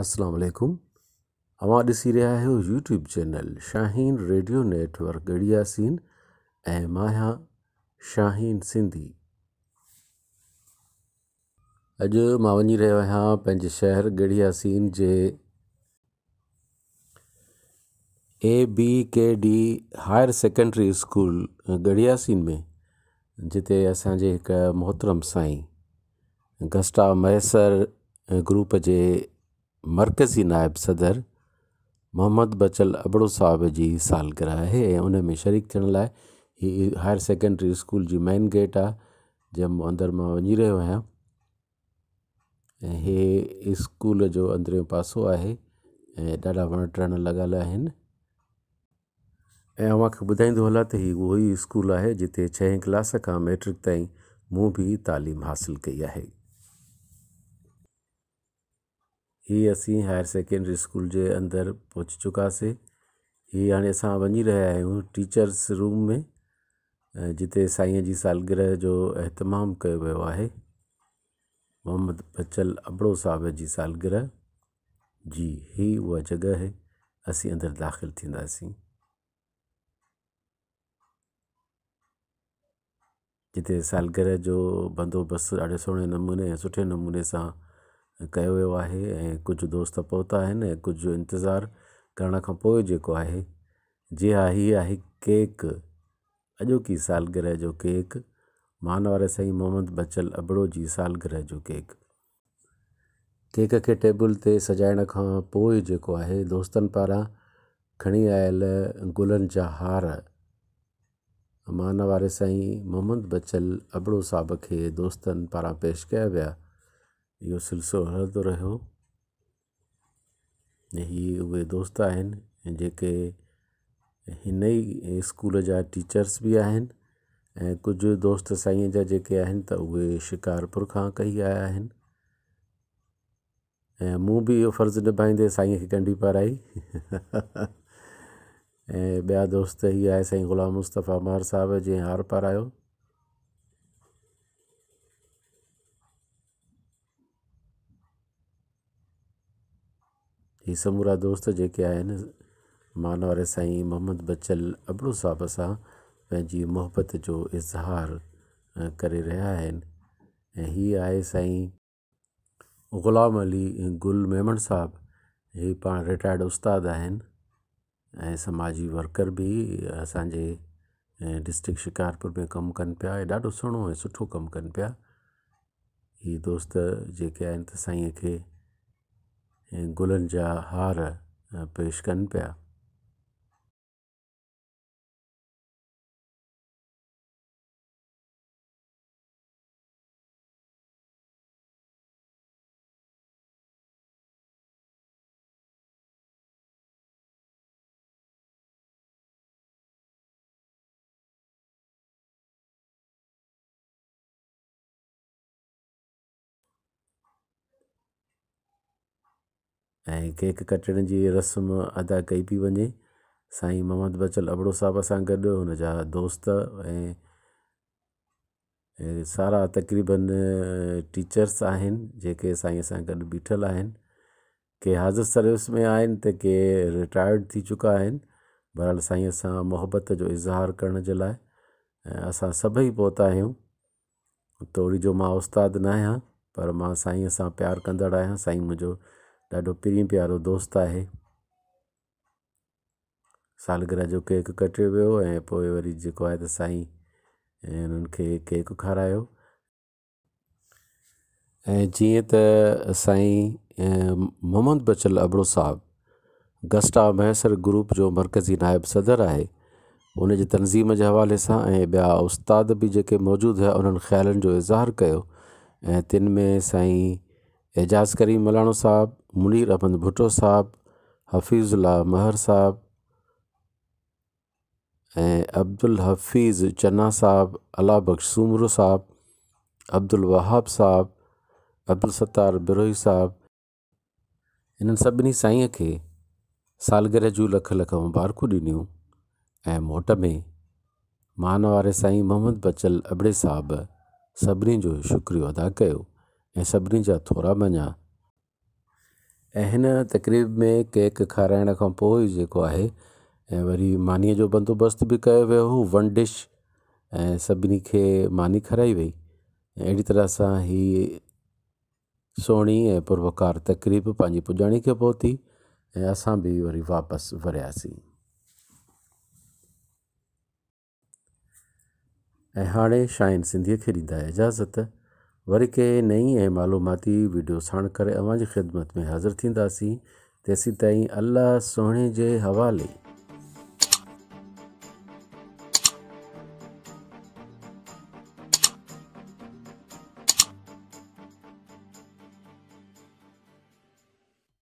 असलकुम हमारे सी रहा है YouTube channel Shaheen radio network Garhi Yasin ऐं माया शाहीन सिंधी अॼु मां वञी रहियो आहियां पंहिंजे शहर गड़िया सीन जे A B K D higher secondary school Garhi Yasin में जिते असांजे हिकु मोहतरम साईं गस्टा मैसर ग्रुप जे मरकज़ी नायब सदर मोहम्मद बचल अबड़ो साहब जी सालगिरह है ऐं उन में शरीक थे लाइ हायर सेकेंडरी स्कूल जी मेन गेट आ जंहिं अंदर में वही रो आहियां ये स्कूल जो अंदर पासो है ऐं वण टण लॻल बुधाई ऐं तो ॿुधाईंदो वही स्कूल है जिते छह क्लास का मैट्रिक ताईं भी बि तालीम हासिल कई है ही असीं हायर सेकेंडरी स्कूल जे अंदरि पहुची चुकासीं इहे हाणे असां वञी रहिया आहियूं टीचर्स रूम में जिते साईंअ जी सालगिरह जो अहतमाम कयो वियो आहे मोहम्मद बचल अबड़ो साहब जी सालगिरह जी ही उहा जॻह हे असीं अंदरि दाख़िल थींदासीं जिते सालगिरह जो बंदोबस्तु ॾाढे सुहिणे नमूने सुठे नमूने सां कयो वियो आहे ऐं कुझु दोस्त पहुता आहिनि ऐं कुझु इंतज़ारु करण खां पोइ जेको आहे जीअं हीअ आहे केक अॼोकी सालगिरह जो केक मानवारे साईं मोहम्मद बचल अबड़ो जी सालगिरह जो केक केक खे टेबल ते सजाइण खां पोइ जेको आहे दोस्तनि पारां खणी आयल गुलनि जा हार मानवारे साईं मोहम्मद बचल अबड़ो साहिब खे दोस्तनि पारां पेश कया विया इहो हलंदो तो रहियो हीअ उहे दोस्त आहिनि जेके हिन ई स्कूल जा टीचर्स बि आहिनि ऐं कुझु दोस्त साईंअ जा जेके आहिनि त उहे शिकारपुर खां कई आया आहिनि ऐं मूं बि इहो फर्ज़ु निभाईंदे साईंअ खे कंडी पाराई ऐं ॿिया दोस्त हीअ आहे साईं ग़ुलाम मुस्तफ़ा मार साहिबु जंहिं हार पारायो ಈ समूरा दोस्त जेके आहिनि मान वारे साईं मोहम्मद बचल अबड़ू साहब सां पंहिंजी मुहबत जो इज़हार करे रहिया आहिनि ऐं हीअ आहे साईं ग़ुलाम अली गुल मेमण साहबु हे पाण रिटायर्ड उस्ताद आहिनि ऐं समाजी वर्कर बि असांजे डिस्ट्रिक्ट शिकारपुर में कमु कनि पिया ऐं ॾाढो सुहिणो ऐं सुठो कमु कनि पिया हीअ दोस्त जेके आहिनि त साईंअ खे गुलन जा हार पेश कनि पिया ऐं केक कटण जी रस्म अदा कई पई वञे साईं मोहम्मद बचल अबड़ो साहब सां गॾु हुन जा दोस्त ऐं सारा तक़रीबन टीचर्स आहिनि जेके साईं सां गॾु बीठल आहिनि के हाज़िर सर्विस में आहिनि त के रिटायर्ड थी चुका आहिनि बहरहाल साईंअ सां मोहबत जो इज़हार करण जे लाइ ऐं असां सभई पहुता आहियूं तोड़ी जो मां उस्तादु न आहियां पर मां साईंअ सां प्यारु कंदड़ आहियां साईं मुंहिंजो ॾाढो प्री प्यारो दोस्त आहे सालगिरह जो केक कटियो वियो ऐं पोइ वरी जेको आहे त साईं ऐं हुननि खे केक खारायो ऐं जीअं त साईं मोहम्मद बचल अबड़ो साहब गस्टा मैसर ग्रुप जो मर्कज़ी नायब सदर आहे उन जे तनज़ीम जे हवाले सां ऐं ॿिया उस्ताद बि जेके मौजूदु हुआ उन्हनि ख़्यालनि जो इज़हार कयो ऐं तिन में साईं एजाज़ करीम मलाणो साहबु मुनीर अहमद भुटो साहबु हफ़ीज़ुला महर साहब ऐं अब्दुल हफ़ीज़ चन्ना साहबु बख़्श सुमरू साहबु अब्दुल वहाब साहबु अब्दुल सत्तार बिरोही साहबु हिननि सभिनी साईंअ खे सालगिरह जूं लख लख मुबारकूं ॾिनियूं ऐं मोट में मान वारे साईं मुहम्मद बचल अबड़े साहबु सभिनी जो शुक्रियो अदा कयो ऐं सभिनी जा थोरा मञा ऐं हिन तकरीब में केक खाराइण खां पोइ जेको आहे ऐं वरी मानीअ जो बंदोबस्तु बि कयो वियो हुओ वन डिश ऐं सभिनी खे मानी खाराई वई ऐं अहिड़ी तरह सां ही सोणी ऐं पुरवकार तक़रीब पंहिंजी पुॼाणी खे पहुती ऐं असां बि वरी वापसि वरियासीं ऐं हाणे शाइन सिंधीअ खे ॾींदा इजाज़त वरी के नई ए मालूमती वीडियो साण कर अव्हांजी ख़िदमत में हाज़िर थींदासीं तेसीं ताईं अलाह सुहिणे के हवाले